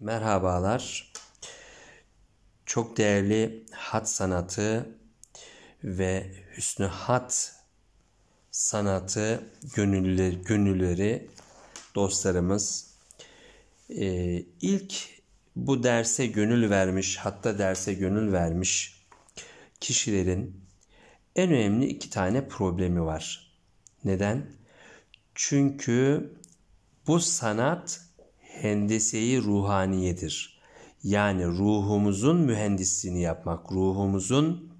Merhabalar. Çok değerli hat sanatı ve hüsnü hat sanatı gönülleri, gönülleri dostlarımız. Ee, ilk bu derse gönül vermiş, hatta derse gönül vermiş kişilerin en önemli iki tane problemi var. Neden? Çünkü bu sanat hendeseyi ruhaniyedir. Yani ruhumuzun mühendisliğini yapmak, ruhumuzun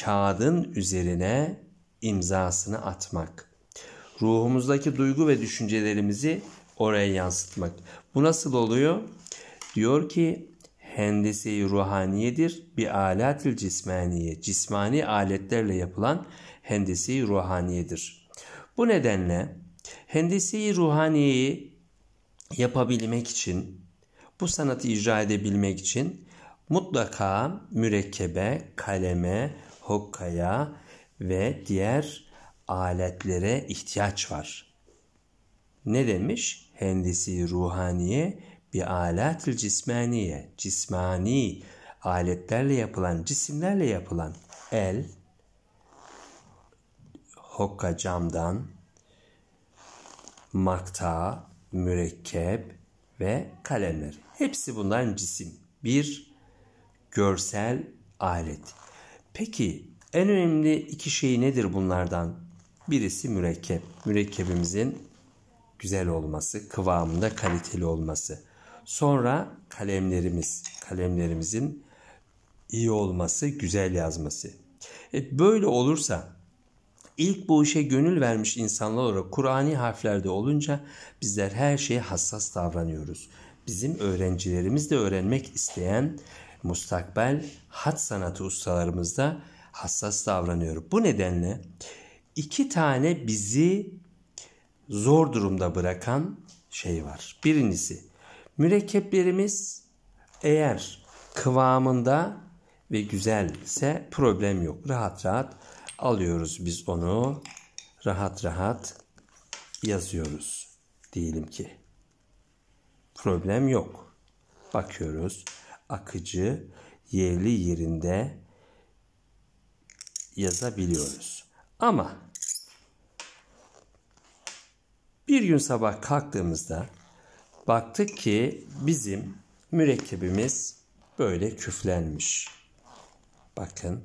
kağıdın üzerine imzasını atmak. Ruhumuzdaki duygu ve düşüncelerimizi oraya yansıtmak. Bu nasıl oluyor? Diyor ki hendeseyi ruhaniyedir bir alatil cismaniye. Cismani aletlerle yapılan hendeseyi ruhaniyedir. Bu nedenle Hendesi ruhaniyeyi yapabilmek için, bu sanatı icra edebilmek için mutlaka mürekkebe, kaleme, hokkaya ve diğer aletlere ihtiyaç var. Ne demiş? Hendesi ruhaniye bir alatil cismaniye, cismani aletlerle yapılan, cisimlerle yapılan el, hokka camdan, makta, mürekkep ve kalemler. Hepsi bunların cisim. Bir görsel alet. Peki en önemli iki şey nedir bunlardan? Birisi mürekkep. Mürekkebimizin güzel olması, kıvamında kaliteli olması. Sonra kalemlerimiz, kalemlerimizin iyi olması, güzel yazması. E böyle olursa İlk bu işe gönül vermiş insanlar olarak Kur'ani harflerde olunca bizler her şeye hassas davranıyoruz. Bizim öğrencilerimiz de öğrenmek isteyen mustakbel hat sanatı ustalarımız da hassas davranıyor. Bu nedenle iki tane bizi zor durumda bırakan şey var. Birincisi mürekkeplerimiz eğer kıvamında ve güzelse problem yok. Rahat rahat alıyoruz biz onu. Rahat rahat yazıyoruz. Diyelim ki problem yok. Bakıyoruz. Akıcı yerli yerinde yazabiliyoruz. Ama bir gün sabah kalktığımızda baktık ki bizim mürekkebimiz böyle küflenmiş. Bakın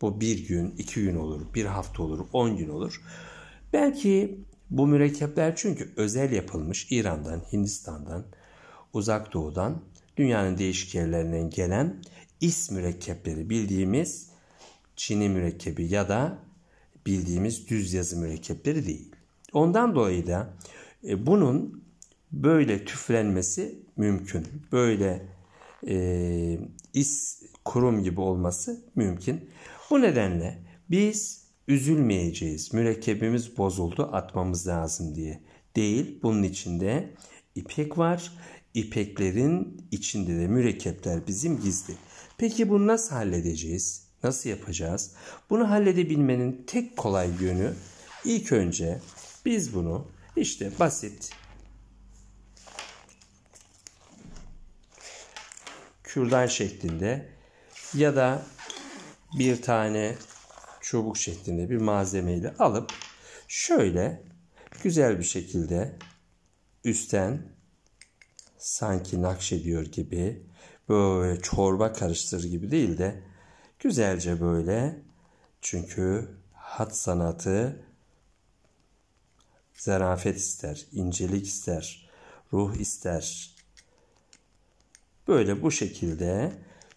bu bir gün, iki gün olur, bir hafta olur, on gün olur. Belki bu mürekkepler çünkü özel yapılmış İran'dan, Hindistan'dan, Uzak Doğu'dan, dünyanın değişik yerlerinden gelen is mürekkepleri bildiğimiz Çin'i mürekkebi ya da bildiğimiz düz yazı mürekkepleri değil. Ondan dolayı da e, bunun böyle tüflenmesi mümkün. Böyle e, is kurum gibi olması mümkün. Bu nedenle biz üzülmeyeceğiz. Mürekkebimiz bozuldu atmamız lazım diye. Değil bunun içinde ipek var. İpeklerin içinde de mürekkepler bizim gizli. Peki bunu nasıl halledeceğiz? Nasıl yapacağız? Bunu halledebilmenin tek kolay yönü ilk önce biz bunu işte basit kürdan şeklinde ya da bir tane çubuk şeklinde bir malzemeyle alıp şöyle güzel bir şekilde üstten sanki nakşediyor gibi böyle çorba karıştır gibi değil de güzelce böyle çünkü hat sanatı zarafet ister, incelik ister, ruh ister. Böyle bu şekilde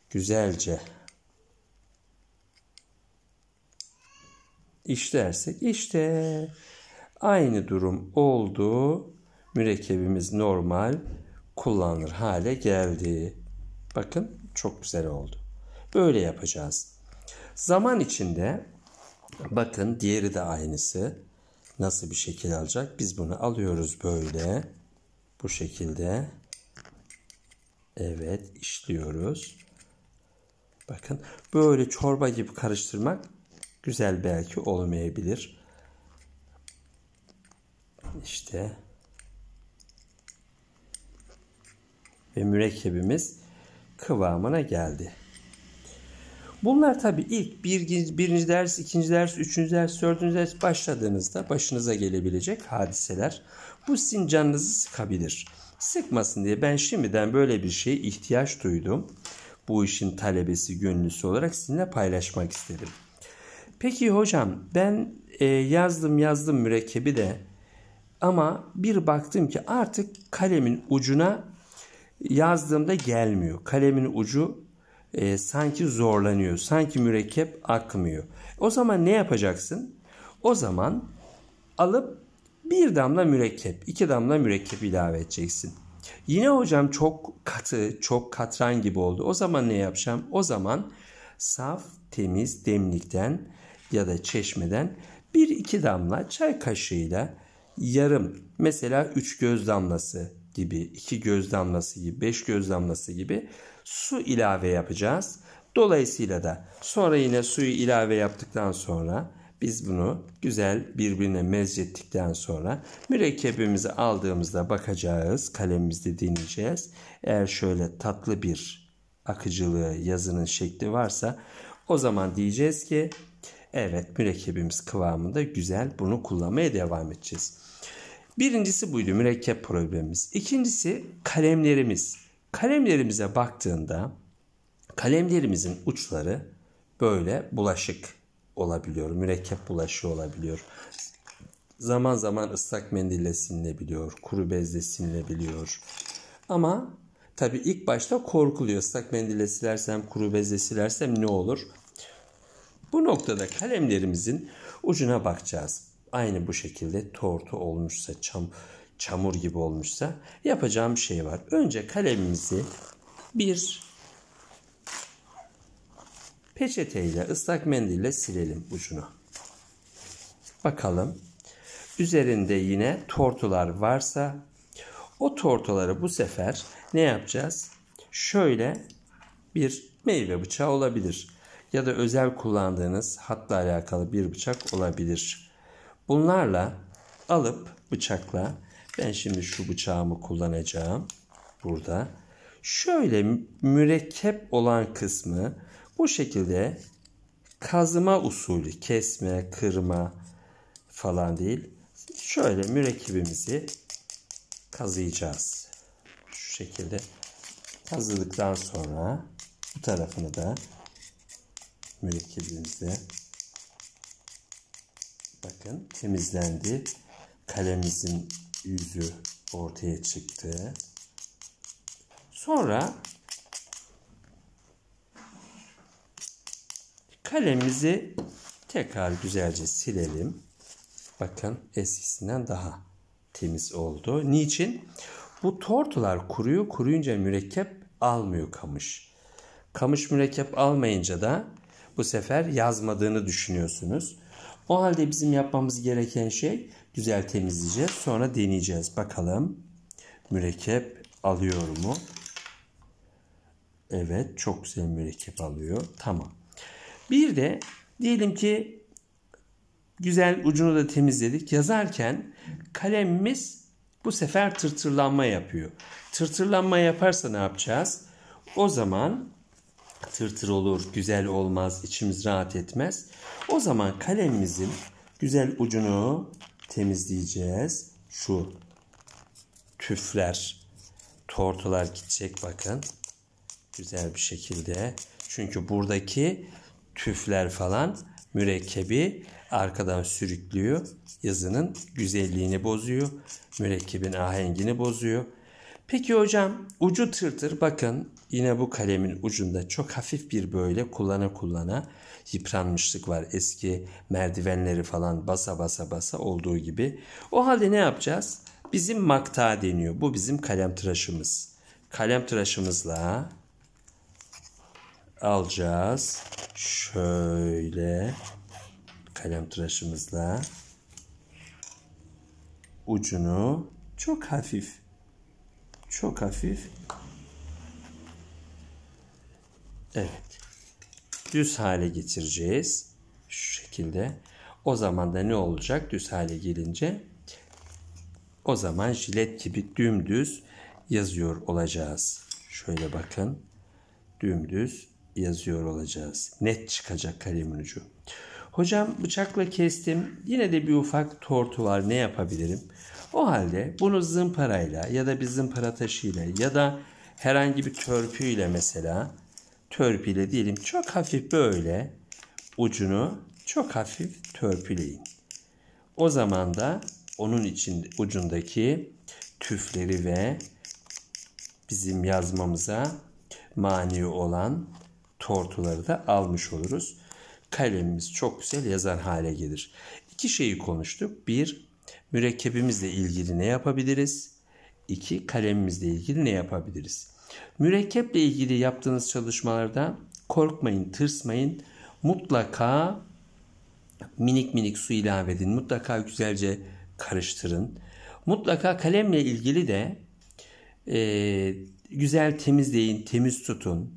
güzelce işlersek işte aynı durum oldu. Mürekkebimiz normal kullanılır hale geldi. Bakın çok güzel oldu. Böyle yapacağız. Zaman içinde bakın diğeri de aynısı. Nasıl bir şekil alacak? Biz bunu alıyoruz böyle. Bu şekilde. Evet işliyoruz. Bakın böyle çorba gibi karıştırmak güzel belki olmayabilir. İşte ve mürekkebimiz kıvamına geldi. Bunlar tabi ilk bir, birinci ders, ikinci ders, üçüncü ders, dördüncü ders başladığınızda başınıza gelebilecek hadiseler. Bu sizin canınızı sıkabilir. Sıkmasın diye ben şimdiden böyle bir şeye ihtiyaç duydum. Bu işin talebesi, gönüllüsü olarak sizinle paylaşmak istedim. Peki hocam ben e, yazdım yazdım mürekkebi de ama bir baktım ki artık kalemin ucuna yazdığımda gelmiyor. Kalemin ucu e, sanki zorlanıyor. Sanki mürekkep akmıyor. O zaman ne yapacaksın? O zaman alıp bir damla mürekkep, iki damla mürekkep ilave edeceksin. Yine hocam çok katı, çok katran gibi oldu. O zaman ne yapacağım? O zaman saf, temiz demlikten ya da çeşmeden bir iki damla çay kaşığıyla yarım mesela üç göz damlası gibi iki göz damlası gibi beş göz damlası gibi su ilave yapacağız. Dolayısıyla da sonra yine suyu ilave yaptıktan sonra biz bunu güzel birbirine mezcettikten sonra mürekkebimizi aldığımızda bakacağız. Kalemimizde dinleyeceğiz. Eğer şöyle tatlı bir akıcılığı yazının şekli varsa o zaman diyeceğiz ki Evet mürekkebimiz kıvamında güzel bunu kullanmaya devam edeceğiz. Birincisi buydu mürekkep problemimiz. İkincisi kalemlerimiz. Kalemlerimize baktığında kalemlerimizin uçları böyle bulaşık olabiliyor. Mürekkep bulaşığı olabiliyor. Zaman zaman ıslak mendille silinebiliyor. Kuru bezle silinebiliyor. Ama tabii ilk başta korkuluyor. Islak mendille silersem, kuru bezle silersem ne olur? Bu noktada kalemlerimizin ucuna bakacağız. Aynı bu şekilde tortu olmuşsa, çam, çamur gibi olmuşsa yapacağım şey var. Önce kalemimizi bir peçeteyle, ıslak mendille silelim ucunu. Bakalım. Üzerinde yine tortular varsa o tortuları bu sefer ne yapacağız? Şöyle bir meyve bıçağı olabilir ya da özel kullandığınız hatla alakalı bir bıçak olabilir. Bunlarla alıp bıçakla ben şimdi şu bıçağımı kullanacağım burada. Şöyle mürekkep olan kısmı bu şekilde kazıma usulü kesme, kırma falan değil. Şöyle mürekkebimizi kazıyacağız. Şu şekilde kazıdıktan sonra bu tarafını da Mürekkebimizde Bakın temizlendi. Kalemizin yüzü ortaya çıktı. Sonra kalemizi tekrar güzelce silelim. Bakın eskisinden daha temiz oldu. Niçin? Bu tortular kuruyor. Kuruyunca mürekkep almıyor kamış. Kamış mürekkep almayınca da bu sefer yazmadığını düşünüyorsunuz. O halde bizim yapmamız gereken şey güzel temizleyeceğiz. Sonra deneyeceğiz. Bakalım mürekkep alıyor mu? Evet çok güzel mürekkep alıyor. Tamam. Bir de diyelim ki güzel ucunu da temizledik. Yazarken kalemimiz bu sefer tırtırlanma yapıyor. Tırtırlanma yaparsa ne yapacağız? O zaman tırtır tır olur, güzel olmaz, içimiz rahat etmez. O zaman kalemimizin güzel ucunu temizleyeceğiz. Şu tüfler, tortular gidecek bakın. Güzel bir şekilde. Çünkü buradaki tüfler falan mürekkebi arkadan sürüklüyor. Yazının güzelliğini bozuyor. Mürekkebin ahengini bozuyor. Peki hocam ucu tırtır bakın yine bu kalemin ucunda çok hafif bir böyle kullana kullana yıpranmışlık var. Eski merdivenleri falan basa basa basa olduğu gibi. O halde ne yapacağız? Bizim makta deniyor. Bu bizim kalem tıraşımız. Kalem tıraşımızla alacağız. Şöyle kalem tıraşımızla ucunu çok hafif çok hafif. Evet. Düz hale getireceğiz. Şu şekilde. O zaman da ne olacak düz hale gelince? O zaman jilet gibi dümdüz yazıyor olacağız. Şöyle bakın. Dümdüz yazıyor olacağız. Net çıkacak kalemin ucu. Hocam bıçakla kestim. Yine de bir ufak tortu var. Ne yapabilirim? O halde bunu zımparayla ya da bir zımpara taşıyla ya da herhangi bir törpüyle mesela törpüyle diyelim çok hafif böyle ucunu çok hafif törpüleyin. O zaman da onun için ucundaki tüfleri ve bizim yazmamıza mani olan tortuları da almış oluruz. Kalemimiz çok güzel yazar hale gelir. İki şeyi konuştuk. Bir, mürekkebimizle ilgili ne yapabiliriz? 2. Kalemimizle ilgili ne yapabiliriz? Mürekkeple ilgili yaptığınız çalışmalarda korkmayın, tırsmayın. Mutlaka minik minik su ilave edin. Mutlaka güzelce karıştırın. Mutlaka kalemle ilgili de e, güzel temizleyin, temiz tutun.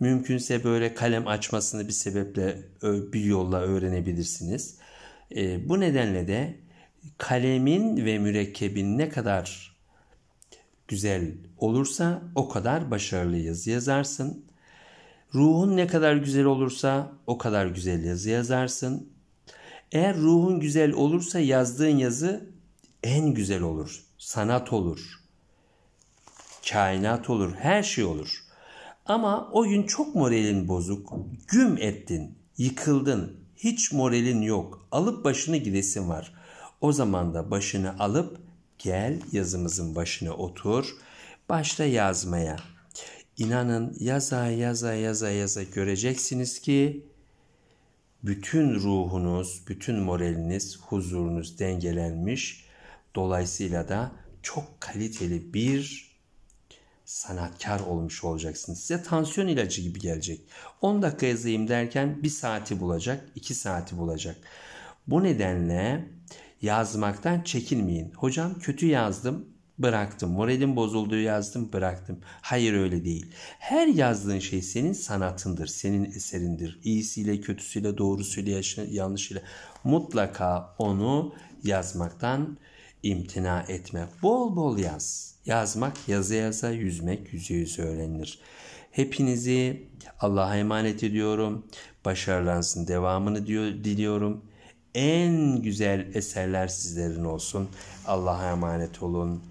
Mümkünse böyle kalem açmasını bir sebeple bir yolla öğrenebilirsiniz. E, bu nedenle de kalemin ve mürekkebin ne kadar güzel olursa o kadar başarılı yazı yazarsın. Ruhun ne kadar güzel olursa o kadar güzel yazı yazarsın. Eğer ruhun güzel olursa yazdığın yazı en güzel olur. Sanat olur. Kainat olur. Her şey olur. Ama o gün çok moralin bozuk. Güm ettin. Yıkıldın. Hiç moralin yok. Alıp başını gidesin var.'' O zaman da başını alıp gel yazımızın başına otur. Başla yazmaya. İnanın yaza yaza yaza yaza göreceksiniz ki bütün ruhunuz, bütün moraliniz, huzurunuz dengelenmiş. Dolayısıyla da çok kaliteli bir sanatkar olmuş olacaksınız. Size tansiyon ilacı gibi gelecek. 10 dakika yazayım derken 1 saati bulacak, 2 saati bulacak. Bu nedenle yazmaktan çekinmeyin. Hocam kötü yazdım, bıraktım. Moralim bozuldu yazdım, bıraktım. Hayır öyle değil. Her yazdığın şey senin sanatındır, senin eserindir. İyisiyle, kötüsüyle, doğrusuyla, yanlışıyla mutlaka onu yazmaktan imtina etme. Bol bol yaz. Yazmak yazı yaza, yüzmek yüzü yüze öğrenilir. Hepinizi Allah'a emanet ediyorum. Başarılansın. devamını diyor, diliyorum en güzel eserler sizlerin olsun. Allah'a emanet olun.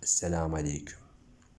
Selamun Aleyküm.